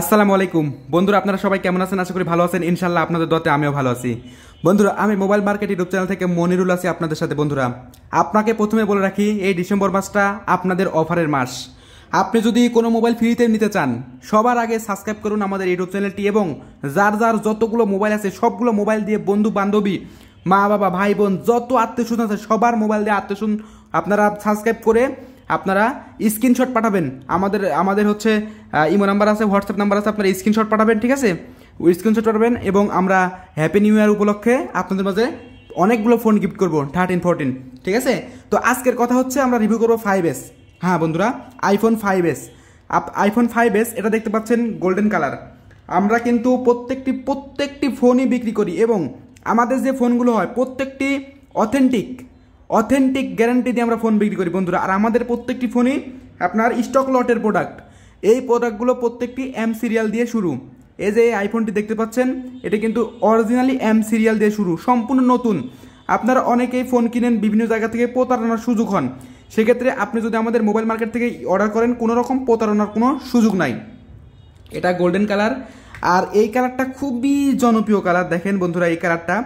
আসসালামু আলাইকুম বন্ধুরা আপনারা সবাই কেমন আছেন আশা করি ভালো আছেন ইনশাল্লাহ আপনাদের দতে আমিও ভালো আছি বন্ধুরা আমি মোবাইল মার্কেট ইউটিউব চ্যানেল থেকে মনিরুল আছি আপনাদের সাথে বন্ধুরা আপনাকে প্রথমে বলে রাখি এই ডিসেম্বর মাসটা আপনাদের অফারের মাস আপনি যদি কোনো মোবাইল ফ্রিতে নিতে চান সবার আগে সাবস্ক্রাইব করুন আমাদের ইউটিউব চ্যানেলটি এবং যার যার যতগুলো মোবাইল আছে সবগুলো মোবাইল দিয়ে বন্ধু বান্ধবী মা বাবা ভাই বোন যত আত্মীয় আছে সবার মোবাইল দিয়ে আত্মীয় আপনারা সাবস্ক্রাইব করে আপনারা স্ক্রিনশট পাঠাবেন আমাদের আমাদের হচ্ছে ইমো নাম্বার আছে হোয়াটসঅ্যাপ নাম্বার আছে আপনারা স্ক্রিনশট পাঠাবেন ঠিক আছে স্ক্রিনশট পাঠাবেন এবং আমরা হ্যাপি নিউ ইয়ার উপলক্ষে আপনাদের মাঝে অনেকগুলো ফোন গিফট করবো থার্টিন ফোরটিন ঠিক আছে তো আজকের কথা হচ্ছে আমরা রিভিউ করবো ফাইভ এস হ্যাঁ বন্ধুরা iPhone five S iPhone five S এটা দেখতে পাচ্ছেন গোল্ডেন কালার আমরা কিন্তু প্রত্যেকটি প্রত্যেকটি ফোনই বিক্রি করি এবং আমাদের যে ফোনগুলো হয় প্রত্যেকটি অথেন্টিক অথেন্টিক গ্যারান্টি দিয়ে আমরা ফোন বিক্রি করি বন্ধুরা আর আমাদের প্রত্যেকটি ফোনই আপনার স্টক লটের প্রোডাক্ট এই প্রোডাক্টগুলো প্রত্যেকটি এম সিরিয়াল দিয়ে শুরু এই যে এই আইফোনটি দেখতে পাচ্ছেন এটা কিন্তু অরিজিনালি এম সিরিয়াল দিয়ে শুরু সম্পূর্ণ নতুন আপনারা অনেকেই ফোন কিনেন বিভিন্ন জায়গা থেকে প্রতারণার সুযোগ হন সেক্ষেত্রে আপনি যদি আমাদের মোবাইল মার্কেট থেকে অর্ডার করেন কোনো রকম প্রতারণার কোনো সুযোগ নাই এটা গোল্ডেন কালার আর এই কালারটা খুবই জনপ্রিয় কালার দেখেন বন্ধুরা এই কালারটা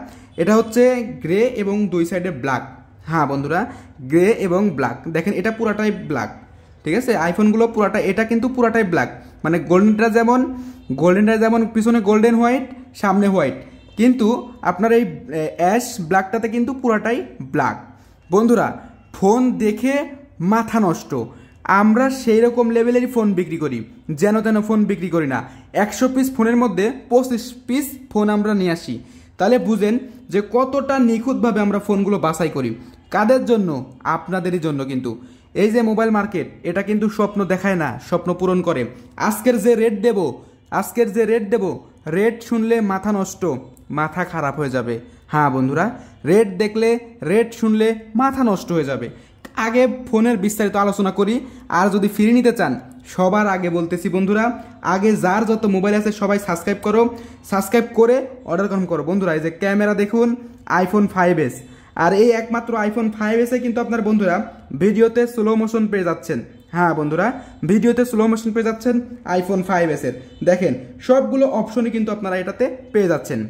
এটা হচ্ছে গ্রে এবং দুই সাইডে ব্ল্যাক হ্যাঁ বন্ধুরা গ্রে এবং ব্ল্যাক দেখেন এটা পুরাটাই ব্ল্যাক ঠিক আছে আইফোনগুলো পুরাটা এটা কিন্তু পুরাটাই ব্ল্যাক মানে গোল্ডেনটা যেমন গোল্ডেনটা যেমন পিছনে গোল্ডেন হোয়াইট সামনে হোয়াইট কিন্তু আপনার এই অ্যাশ ব্ল্যাকটাতে কিন্তু পুরাটাই ব্ল্যাক বন্ধুরা ফোন দেখে মাথা নষ্ট আমরা সেই রকম লেভেলেরই ফোন বিক্রি করি যেন তেন ফোন বিক্রি করি না একশো পিস ফোনের মধ্যে পঁচিশ পিস ফোন আমরা নিয়ে আসি তাহলে বুঝেন যে কতটা নিখুঁতভাবে আমরা ফোনগুলো বাছাই করি কাদের জন্য আপনাদেরই জন্য কিন্তু এই যে মোবাইল মার্কেট এটা কিন্তু স্বপ্ন দেখায় না স্বপ্ন পূরণ করে আজকের যে রেট দেব আজকের যে রেট দেব রেট শুনলে মাথা নষ্ট মাথা খারাপ হয়ে যাবে হ্যাঁ বন্ধুরা রেট দেখলে রেট শুনলে মাথা নষ্ট হয়ে যাবে আগে ফোনের বিস্তারিত আলোচনা করি আর যদি ফিরে নিতে চান সবার আগে বলতেছি বন্ধুরা আগে যার যত মোবাইল আছে সবাই সাবস্ক্রাইব করো সাবস্ক্রাইব করে অর্ডার কনফার্ম করো বন্ধুরা এই যে ক্যামেরা দেখুন আইফোন ফাইভ এস আর এই একমাত্র আইফোন ফাইভ এসে কিন্তু আপনার বন্ধুরা ভিডিওতে স্লো মোশন পেয়ে যাচ্ছেন হ্যাঁ বন্ধুরা ভিডিওতে স্লো মোশন পেয়ে যাচ্ছেন আইফোন ফাইভ এসের দেখেন সবগুলো অপশনই কিন্তু আপনারা এটাতে পেয়ে যাচ্ছেন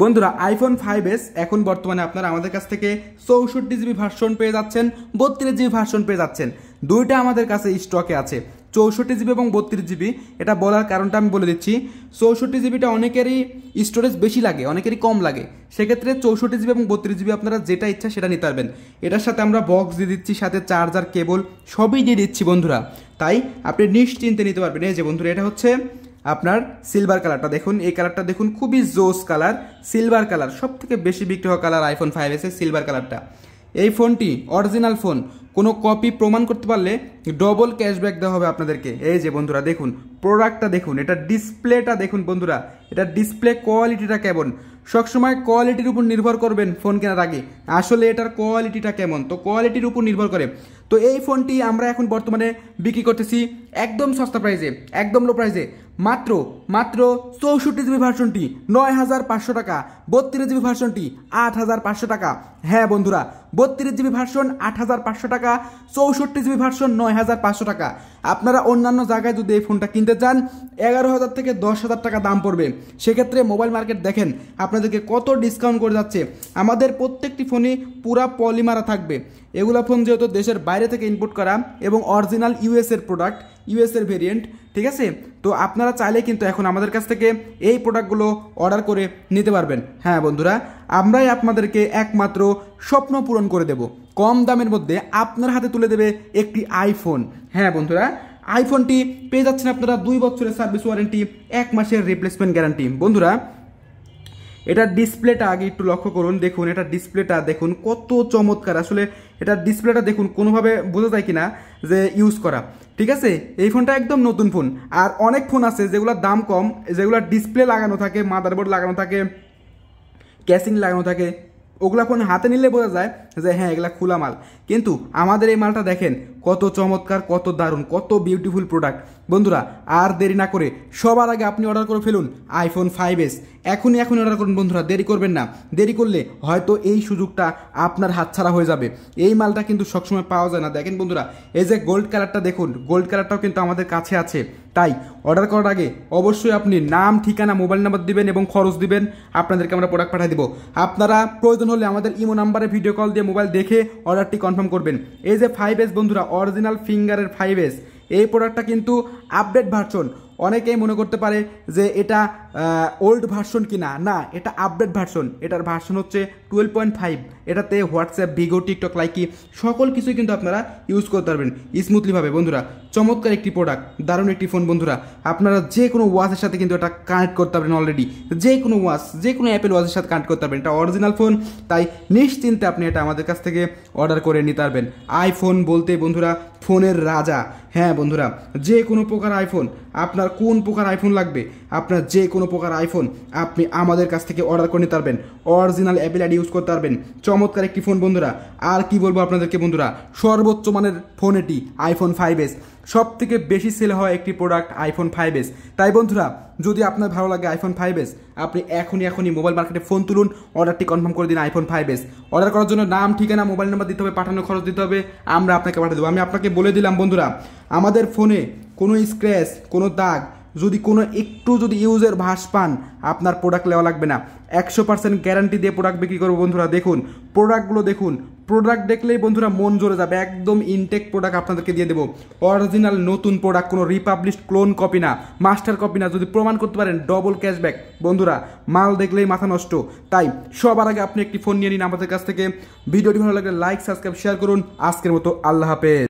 বন্ধুরা আইফোন ফাইভ এস এখন বর্তমানে আপনারা আমাদের কাছ থেকে চৌষট্টি জিবি ভার্সন পেয়ে যাচ্ছেন বত্রিশ জিবি ভার্সন পেয়ে যাচ্ছেন দুইটা আমাদের কাছে স্টকে আছে চৌষট্টি জিবি এবং বত্রিশ জিবি এটা বলার কারণটা আমি বলে দিচ্ছি চৌষট্টি জিবিটা অনেকেরই স্টোরেজ বেশি লাগে অনেকেরই কম লাগে সেক্ষেত্রে চৌষট্টি জিবি এবং বত্রিশ জিবি আপনারা যেটা ইচ্ছা সেটা নিতে পারবেন এটার সাথে আমরা বক্স দিয়ে দিচ্ছি সাথে চার্জার কেবল সবই দিয়ে দিচ্ছি বন্ধুরা তাই আপনি নিশ্চিন্তে নিতে পারবেন এই যে বন্ধুরা এটা হচ্ছে আপনার সিলভার কালারটা দেখুন এই কালারটা দেখুন খুবই জোস কালার সিলভার কালার সব থেকে বেশি বিক্রি হওয়া কালার আইফোন ফাইভ এসে সিলভার কালারটা এই ফোনটি অরিজিনাল ফোন কোনো কপি প্রমাণ করতে পারলে ডবল ক্যাশব্যাক দেওয়া হবে আপনাদেরকে এই যে বন্ধুরা দেখুন প্রোডাক্টটা দেখুন এটা ডিসপ্লেটা দেখুন বন্ধুরা এটা ডিসপ্লে কোয়ালিটিটা কেমন সবসময় কোয়ালিটির উপর নির্ভর করবেন ফোন কেনার আগে আসলে এটার কোয়ালিটিটা কেমন তো কোয়ালিটির উপর নির্ভর করে তো এই ফোনটি আমরা এখন বর্তমানে বিক্রি করতেছি একদম সস্তা প্রাইসে একদম লো প্রাইসে মাত্র মাত্র চৌষট্টি জিবি ভার্সনটি নয় হাজার পাঁচশো টাকা বত্রিশ জিবি ভার্সনটি আট হাজার পাঁচশো টাকা হ্যাঁ বন্ধুরা বত্রিশ জিবি ভার্সন আট হাজার পাঁচশো টাকা চৌষট্টি জিবি ভার্সন নয় হাজার পাঁচশো টাকা আপনারা অন্যান্য জায়গায় যদি এই ফোনটা কিনতে চান এগারো হাজার থেকে দশ হাজার টাকা দাম পড়বে সেক্ষেত্রে মোবাইল মার্কেট দেখেন আপনাদেরকে কত ডিসকাউন্ট করে যাচ্ছে আমাদের প্রত্যেকটি ফোনে পুরা পলিমারা থাকবে এগুলো ফোন যেহেতু দেশের বাইরে থেকে ইনপুট করা এবং অরিজিনাল ইউএসের প্রোডাক্ট ইউএসের ভেরিয়েন্ট ঠিক আছে তো আপনারা চাইলে কিন্তু এখন আমাদের কাছ থেকে এই প্রোডাক্টগুলো অর্ডার করে নিতে পারবেন হ্যাঁ বন্ধুরা আমরাই আপনাদেরকে একমাত্র স্বপ্ন পূরণ করে দেব কম দামের মধ্যে আপনার হাতে তুলে দেবে একটি আইফোন হ্যাঁ বন্ধুরা আইফোনটি পেয়ে যাচ্ছেন আপনারা দুই বছরের সার্ভিস ওয়ারেন্টি এক মাসের রিপ্লেসমেন্ট গ্যারান্টি বন্ধুরা এটার ডিসপ্লেটা আগে একটু লক্ষ্য করুন দেখুন এটা ডিসপ্লেটা দেখুন কত চমৎকার আসলে এটার ডিসপ্লেটা দেখুন কোনোভাবে বোঝা যায় কিনা যে ইউজ করা ঠিক আছে এই ফোনটা একদম নতুন ফোন আর অনেক ফোন আছে যেগুলোর দাম কম যেগুলোর ডিসপ্লে লাগানো থাকে মাদারবোর্ড লাগানো থাকে ক্যাশিং লাগানো থাকে ওগুলো ফোন হাতে নিলে বোঝা যায় যে হ্যাঁ এগুলা খোলা মাল কিন্তু আমাদের এই মালটা দেখেন কত চমৎকার কত দারুণ কত বিউটিফুল প্রোডাক্ট বন্ধুরা আর দেরি না করে সবার আগে আপনি অর্ডার করে ফেলুন আইফোন ফাইভ এস এখনই এখনই অর্ডার করুন বন্ধুরা দেরি করবেন না দেরি করলে হয়তো এই সুযোগটা আপনার হাতছাড়া হয়ে যাবে এই মালটা কিন্তু সবসময় পাওয়া যায় না দেখেন বন্ধুরা এই যে গোল্ড কালারটা দেখুন গোল্ড কালারটাও কিন্তু আমাদের কাছে আছে তাই অর্ডার করার আগে অবশ্যই আপনি নাম ঠিকানা মোবাইল নাম্বার দিবেন এবং খরচ দিবেন আপনাদেরকে আমরা প্রোডাক্ট পাঠিয়ে দেবো আপনারা প্রয়োজন হলে আমাদের ইমো নাম্বারে ভিডিও কল দিয়ে মোবাইল দেখে অর্ডারটি কনফার্ম করবেন এই যে ফাইভ এস বন্ধুরা অরিজিনাল ফিঙ্গারের ফাইভ এস এই প্রোডাক্টটা কিন্তু আপডেট ভার্সন অনেকেই মনে করতে পারে যে এটা ওল্ড ভার্সন কিনা না এটা আপডেট ভার্সন এটার ভার্সন হচ্ছে টুয়েলভ পয়েন্ট ফাইভ এটাতে হোয়াটসঅ্যাপ ভিগো টিকটক লাইকি সকল কিছুই কিন্তু আপনারা ইউজ করতে পারবেন স্মুথলিভাবে বন্ধুরা চমৎকার একটি প্রোডাক্ট দারুণ একটি ফোন বন্ধুরা আপনারা যে কোনো ওয়াচের সাথে কিন্তু এটা কানেক্ট করতে পারবেন অলরেডি যে কোনো ওয়াচ যে কোনো অ্যাপেল ওয়াচের সাথে কানেক্ট করতে পারবেন এটা অরিজিনাল ফোন তাই নিশ্চিন্তে আপনি এটা আমাদের কাছ থেকে অর্ডার করে নিতে পারবেন আইফোন বলতে বন্ধুরা ফোনের রাজা হ্যাঁ বন্ধুরা যে কোনো প্রকার আইফোন আপনার কোন প্রকার আইফোন লাগবে আপনার যে কোনো প্রকার আইফোন আপনি আমাদের কাছ থেকে অর্ডার করে নিতে পারবেন অরিজিনাল অ্যাপেল আইডি ইউজ করতে পারবেন চমৎকার একটি ফোন বন্ধুরা আর কি বলবো আপনাদেরকে বন্ধুরা সর্বোচ্চ মানের ফোন এটি আইফোন ফাইভ এস সব থেকে বেশি সেল হওয়া একটি প্রোডাক্ট আইফোন ফাইভ এস তাই বন্ধুরা যদি আপনার ভালো লাগে আইফোন ফাইভ এস আপনি এখনই এখনই মোবাইল মার্কেটে ফোন তুলুন অর্ডারটি কনফার্ম করে দিন আইফোন ফাইভ এস অর্ডার করার জন্য নাম ঠিকানা মোবাইল নাম্বার দিতে হবে পাঠানো খরচ দিতে হবে আমরা আপনাকে পাঠিয়ে দেবো আমি আপনাকে বলে দিলাম বন্ধুরা আমাদের ফোনে কোনো স্ক্র্যাচ কোনো দাগ যদি কোনো একটু যদি ইউজের ভাস পান আপনার প্রোডাক্ট নেওয়া লাগবে না একশো পার্সেন্ট গ্যারান্টি দিয়ে প্রোডাক্ট বিক্রি করবো বন্ধুরা দেখুন প্রোডাক্টগুলো দেখুন প্রোডাক্ট দেখলেই বন্ধুরা মন জোরে যাবে একদম ইনটেক প্রোডাক্ট আপনাদেরকে দিয়ে দেবো অরিজিনাল নতুন প্রোডাক্ট কোনো রিপাবলিশ ক্লোন কপি না মাস্টার কপি না যদি প্রমাণ করতে পারেন ডবল ক্যাশব্যাক বন্ধুরা মাল দেখলেই মাথা নষ্ট তাই সবার আগে আপনি একটি ফোন নিয়ে নিন আমাদের কাছ থেকে ভিডিওটি ভালো লাগলে লাইক সাবস্ক্রাইব শেয়ার করুন আজকের মতো আল্লাহ হাফেজ